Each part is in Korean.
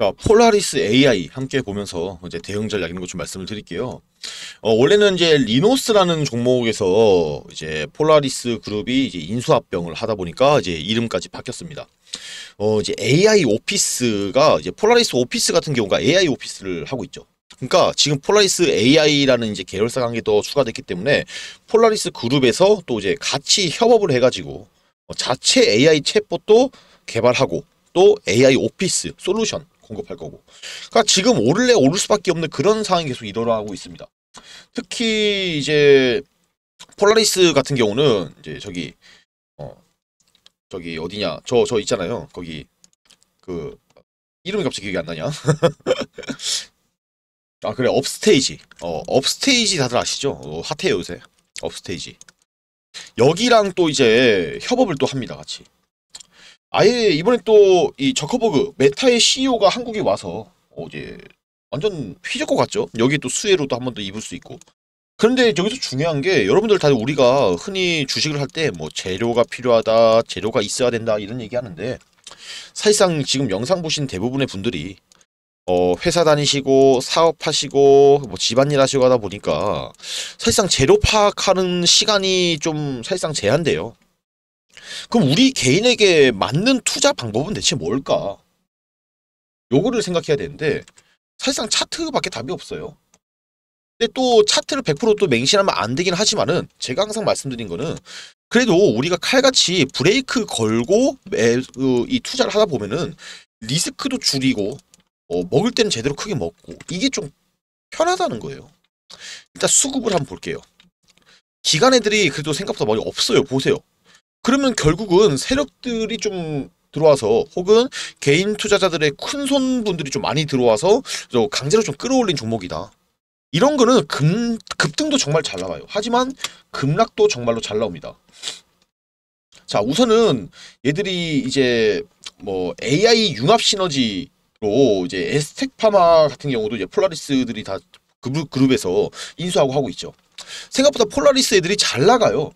자, 폴라리스 AI 함께 보면서 이제 대응 전략 이런 것좀 말씀을 드릴게요. 어, 원래는 이제 리노스라는 종목에서 이제 폴라리스 그룹이 이제 인수합병을 하다 보니까 이제 이름까지 바뀌었습니다. 어, 이제 AI 오피스가 이제 폴라리스 오피스 같은 경우가 AI 오피스를 하고 있죠. 그러니까 지금 폴라리스 AI라는 이제 계열사 관계도 추가됐기 때문에 폴라리스 그룹에서 또 이제 같이 협업을 해가지고 어, 자체 AI 챗봇도 개발하고 또 AI 오피스 솔루션 공급할 거고. 그러니까 지금 오를래 오를 수밖에 없는 그런 상황이 계속 일어나고 있습니다. 특히 이제 폴라리스 같은 경우는 이제 저기 어 저기 어디냐 저저 저 있잖아요 거기 그 이름이 갑자기 기억이 안 나냐 아 그래 업스테이지 어 업스테이지 다들 아시죠 어, 핫해요 요새 업스테이지 여기랑 또 이제 협업을 또 합니다 같이 아예 이번에 또 이 저커버그 메타의 CEO가 한국에 와서 어, 제 완전 휘젓고 갔죠. 여기 또 수혜로도 한번 더 입을 수 있고. 그런데 여기서 중요한 게 여러분들 다들 우리가 흔히 주식을 할 때 뭐 재료가 필요하다, 재료가 있어야 된다 이런 얘기 하는데 사실상 지금 영상 보신 대부분의 분들이 어, 회사 다니시고 사업하시고 뭐 집안일 하시고 하다 보니까 사실상 재료 파악하는 시간이 좀 사실상 제한돼요. 그럼 우리 개인에게 맞는 투자 방법은 대체 뭘까? 요거를 생각해야 되는데 사실상 차트밖에 답이 없어요. 근데 또 차트를 100%또 맹신하면 안 되긴 하지만은 제가 항상 말씀드린 거는 그래도 우리가 칼같이 브레이크 걸고 매, 어, 이 투자를 하다 보면은 리스크도 줄이고 어, 먹을 때는 제대로 크게 먹고 이게 좀 편하다는 거예요. 일단 수급을 한번 볼게요. 기간 애들이 그래도 생각보다 많이 없어요. 보세요. 그러면 결국은 세력들이 좀 들어와서 혹은 개인 투자자들의 큰손분들이 좀 많이 들어와서 강제로 좀 끌어올린 종목이다. 이런 거는 금, 급등도 정말 잘 나와요. 하지만 급락도 정말로 잘 나옵니다. 자 우선은 얘들이 이제 뭐 AI 융합 시너지로 이제 에스텍파마 같은 경우도 이제 폴라리스들이 다 그룹, 그룹에서 인수하고 하고 있죠. 생각보다 폴라리스 애들이 잘 나가요.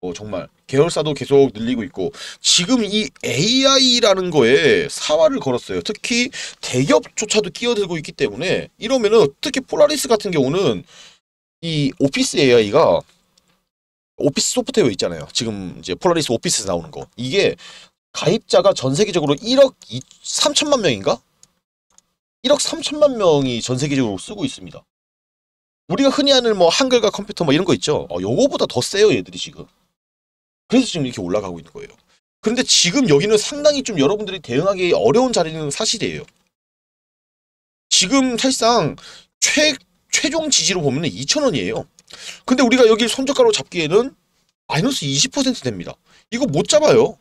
어, 정말 계열사도 계속 늘리고 있고 지금 이 AI라는 거에 사활을 걸었어요. 특히 대기업조차도 끼어들고 있기 때문에 이러면은 특히 폴라리스 같은 경우는 이 오피스 AI가 오피스 소프트웨어 있잖아요. 지금 이제 폴라리스 오피스 나오는 거. 이게 가입자가 전 세계적으로 1억 2, 3천만 명인가? 1억 3천만 명이 전 세계적으로 쓰고 있습니다. 우리가 흔히 하는 뭐 한글과 컴퓨터 뭐 이런 거 있죠. 어, 요거보다 더 세요 얘들이 지금. 그래서 지금 이렇게 올라가고 있는 거예요. 그런데 지금 여기는 상당히 좀 여러분들이 대응하기 어려운 자리는 사실이에요. 지금 사실상 최, 최종 지지로 보면 2,000원이에요. 근데 우리가 여기 손절가로 잡기에는 마이너스 20% 됩니다. 이거 못 잡아요.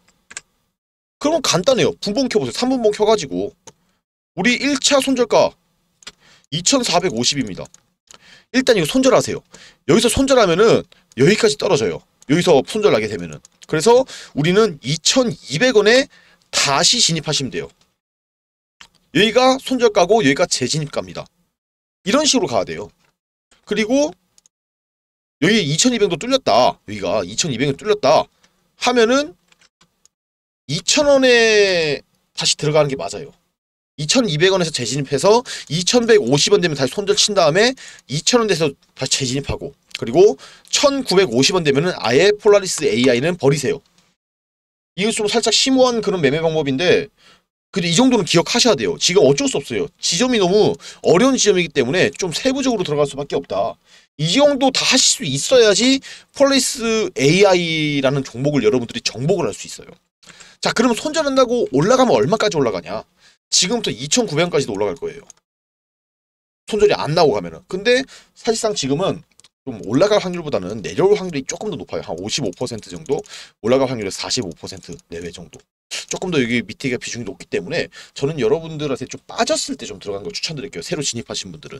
그러면 간단해요. 분봉 켜보세요. 3분봉 켜가지고 우리 1차 손절가 2,450입니다. 일단 이거 손절하세요. 여기서 손절하면은 여기까지 떨어져요. 여기서 손절나게 되면은. 그래서 우리는 2200원에 다시 진입하시면 돼요. 여기가 손절가고 여기가 재진입가입니다. 이런 식으로 가야 돼요. 그리고 여기 2200도 뚫렸다. 여기가 2200도 뚫렸다. 하면은 2000원에 다시 들어가는 게 맞아요. 2200원에서 재진입해서 2150원 되면 다시 손절 친 다음에 2000원 돼서 다시 재진입하고 그리고 1950원 되면은 아예 폴라리스 AI는 버리세요. 이게 좀 살짝 심오한 그런 매매 방법인데 근데 이 정도는 기억하셔야 돼요. 지금 어쩔 수 없어요. 지점이 너무 어려운 지점이기 때문에 좀 세부적으로 들어갈 수밖에 없다. 이 정도 다 하실 수 있어야지 폴리스 라 AI라는 종목을 여러분들이 정복을 할 수 있어요. 자 그럼 손절한다고 올라가면 얼마까지 올라가냐? 지금부터 2,900원까지도 올라갈 거예요. 손절이 안 나오고 가면은. 근데 사실상 지금은 좀 올라갈 확률보다는 내려올 확률이 조금 더 높아요. 한 55% 정도, 올라갈 확률이45% 내외 정도. 조금 더 여기 밑에가 비중이 높기 때문에 저는 여러분들한테 좀 빠졌을 때 좀 들어간 걸 추천드릴게요. 새로 진입하신 분들은.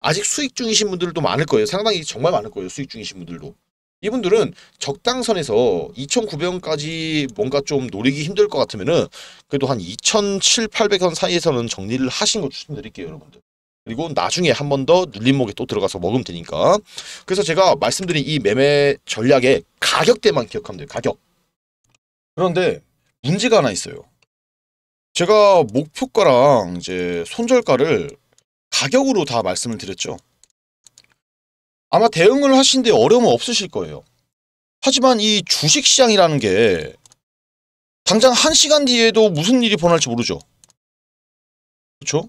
아직 수익 중이신 분들도 많을 거예요. 상당히 정말 많을 거예요. 수익 중이신 분들도. 이분들은 적당선에서 2,900원까지 뭔가 좀 노리기 힘들 것 같으면은 그래도 한 2,700, 800원 사이에서는 정리를 하신 거 추천드릴게요, 여러분들. 그리고 나중에 한 번 더 눌림목에 또 들어가서 먹으면 되니까 그래서 제가 말씀드린 이 매매 전략의 가격대만 기억하면 돼요 가격 그런데 문제가 하나 있어요 제가 목표가랑 이제 손절가를 가격으로 다 말씀을 드렸죠 아마 대응을 하신데 어려움은 없으실 거예요 하지만 이 주식시장이라는 게 당장 한시간 뒤에도 무슨 일이 벌어날지 모르죠 그렇죠?